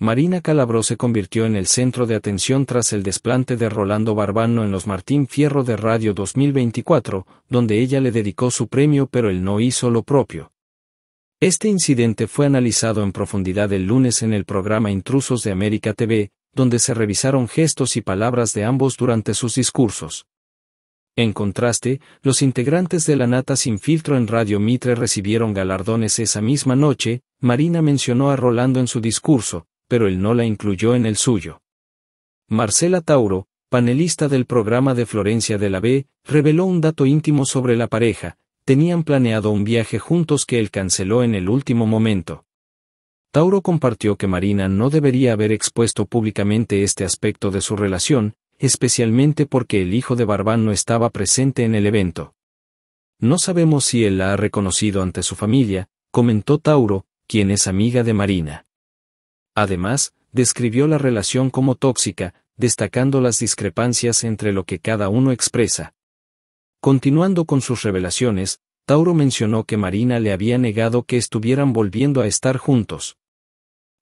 Marina Calabró se convirtió en el centro de atención tras el desplante de Rolando Barbano en los Martín Fierro de Radio 2024, donde ella le dedicó su premio pero él no hizo lo propio. Este incidente fue analizado en profundidad el lunes en el programa Intrusos de América TV, donde se revisaron gestos y palabras de ambos durante sus discursos. En contraste, los integrantes de la Nata Sin Filtro en Radio Mitre recibieron galardones esa misma noche, Marina mencionó a Rolando en su discurso, pero él no la incluyó en el suyo. Marcela Tauro, panelista del programa de Florencia de la B, reveló un dato íntimo sobre la pareja, tenían planeado un viaje juntos que él canceló en el último momento. Tauro compartió que Marina no debería haber expuesto públicamente este aspecto de su relación, especialmente porque el hijo de Barbán no estaba presente en el evento. No sabemos si él la ha reconocido ante su familia, comentó Tauro, quien es amiga de Marina. Además, describió la relación como tóxica, destacando las discrepancias entre lo que cada uno expresa. Continuando con sus revelaciones, Tauro mencionó que Marina le había negado que estuvieran volviendo a estar juntos.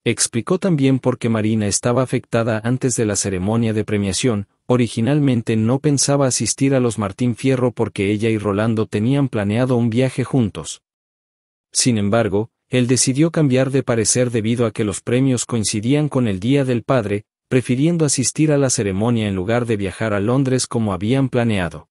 Explicó también por qué Marina estaba afectada antes de la ceremonia de premiación, originalmente no pensaba asistir a los Martín Fierro porque ella y Rolando tenían planeado un viaje juntos. Sin embargo, él decidió cambiar de parecer debido a que los premios coincidían con el Día del Padre, prefiriendo asistir a la ceremonia en lugar de viajar a Londres como habían planeado.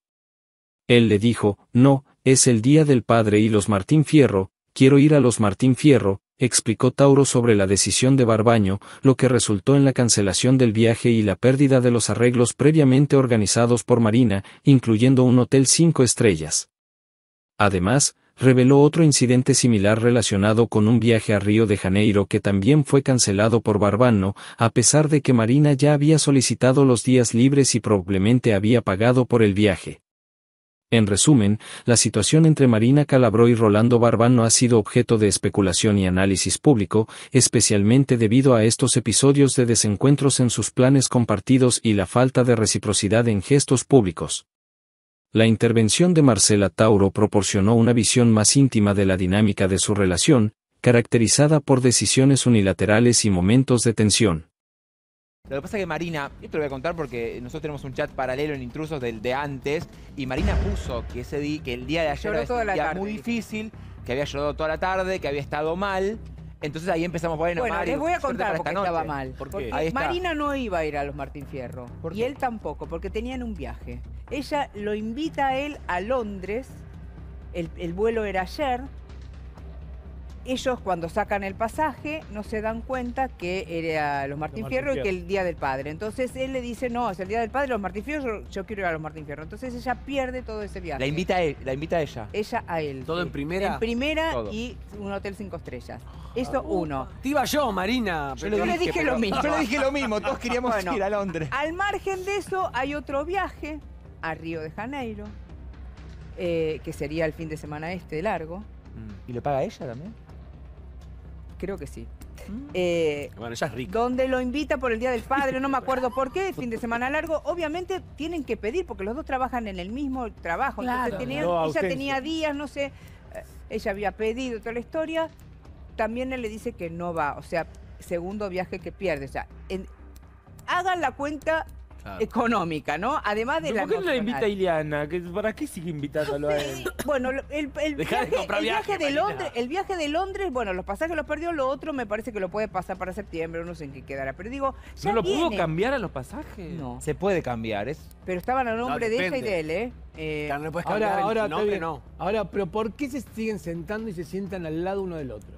Él le dijo, no, es el Día del Padre y los Martín Fierro, quiero ir a los Martín Fierro, explicó Tauro sobre la decisión de Barbaño, lo que resultó en la cancelación del viaje y la pérdida de los arreglos previamente organizados por Marina, incluyendo un hotel cinco estrellas. Además, reveló otro incidente similar relacionado con un viaje a Río de Janeiro que también fue cancelado por Barbano, a pesar de que Marina ya había solicitado los días libres y probablemente había pagado por el viaje. En resumen, la situación entre Marina Calabró y Rolando Barbano ha sido objeto de especulación y análisis público, especialmente debido a estos episodios de desencuentros en sus planes compartidos y la falta de reciprocidad en gestos públicos. La intervención de Marcela Tauro proporcionó una visión más íntima de la dinámica de su relación, caracterizada por decisiones unilaterales y momentos de tensión. Lo que pasa es que Marina, te lo voy a contar porque nosotros tenemos un chat paralelo en intrusos del de antes, y Marina puso que se que el día de ayer era muy difícil, que había llorado toda la tarde, que había estado mal, entonces ahí empezamos, bueno, bueno Mario, les voy a contar porque estaba mal. Marina no iba a ir a los Martín Fierro. Y él tampoco, porque tenían un viaje. Ella lo invita a él a Londres. el vuelo era ayer ellos cuando sacan el pasaje no se dan cuenta que era los Martín, Fierro, y que el Día del Padre. Entonces él le dice, no, es el Día del Padre, los Martín Fierro, yo, quiero ir a los Martín Fierro. Entonces ella pierde todo ese viaje. La invita a, la invita a ella. Ella a él. Todo en primera. En primera y un hotel cinco estrellas. Ah. Eso uno. Te iba yo, Marina. Yo, le, dije, lo mismo. Yo le dije lo mismo. Todos queríamos ir a Londres. Al margen de eso, hay otro viaje a Río de Janeiro, eh, que sería el fin de semana este largo. ¿Y lo paga ella también? Creo que sí. Mm. Eh, bueno, ella es rica. Donde lo invita por el Día del Padre, no me acuerdo por qué, fin de semana largo. Obviamente tienen que pedir, porque los dos trabajan en el mismo trabajo. ella tenía días, no sé, eh, ella había pedido toda la historia. También él le dice que no va, o sea, segundo viaje que pierde. O sea, hagan la cuenta económica, ¿no? Además de la. ¿Por qué no la invita a Ileana? ¿Para qué sigue invitándolo a él? Bueno, el, viaje, de, Londres, bueno, los pasajes los perdió, lo otro me parece que lo puede pasar para septiembre, no sé en qué quedará. Pero digo, ¿No lo pudo cambiar a los pasajes? No. Se puede cambiar, ¿es? Pero estaban a nombre de ella y de él, ¿eh? eh ahora, ahora, nombre, no. Ahora, pero ¿por qué se siguen sentando y se sientan al lado uno del otro?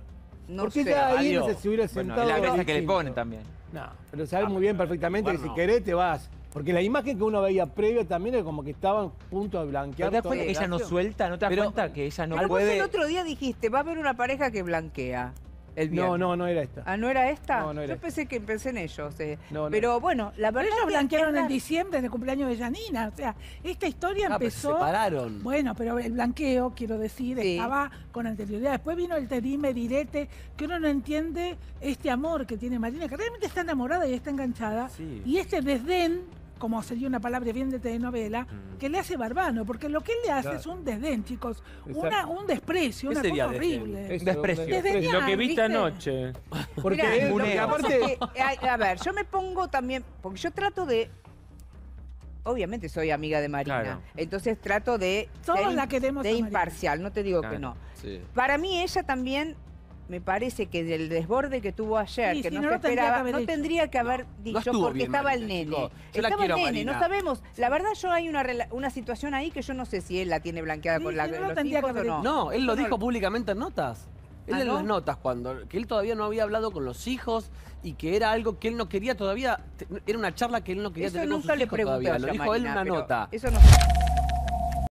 No Porque sé, ya no se hubiera sentado. Bueno, la mesa que le ponen también. No, pero sabes ah, muy bien perfectamente que si querés te vas porque la imagen que uno veía previa también es como que estaban punto de blanquear. ¿Te ella no suelta? ¿No te das cuenta que ella no puede...? el otro día dijiste, va a haber una pareja que blanquea. El no, no, no era esta. ¿Ah, no era esta? Yo pensé que empecé en ellos. Eh. pero bueno, la pareja blanquearon en diciembre, en el cumpleaños de Janina. O sea, esta historia empezó. Ah, pero se separaron. Bueno, pero el blanqueo, quiero decir, estaba con anterioridad. Después vino el dime, direte, que uno no entiende este amor que tiene Marina, que realmente está enamorada y está enganchada. Y este desdén como sería una palabra bien de telenovela, mm. que le hace Barbano, porque lo que él le hace es un desdén, chicos, un desprecio, una cosa horrible. desprecio. Lo que viste anoche. Porque a ver, yo me pongo también, porque yo trato de obviamente soy amiga de Marina. Entonces trato de. Todos de, la queremos. De imparcial, no te digo que no. Para mí, ella también me parece que del desborde que tuvo ayer, que no, se esperaba, no tendría que haber dicho porque estaba el nene. estaba el nene, no sabemos. La verdad, yo hay una, una situación ahí que yo no sé si él la tiene blanqueada con la, los o no. No, él lo dijo públicamente en notas. Él ah, en las notas cuando, que él todavía no había hablado con los hijos y que era algo que él no quería todavía, era una charla que él no quería eso tener nunca le hijos Lo dijo él en una nota. Eso no.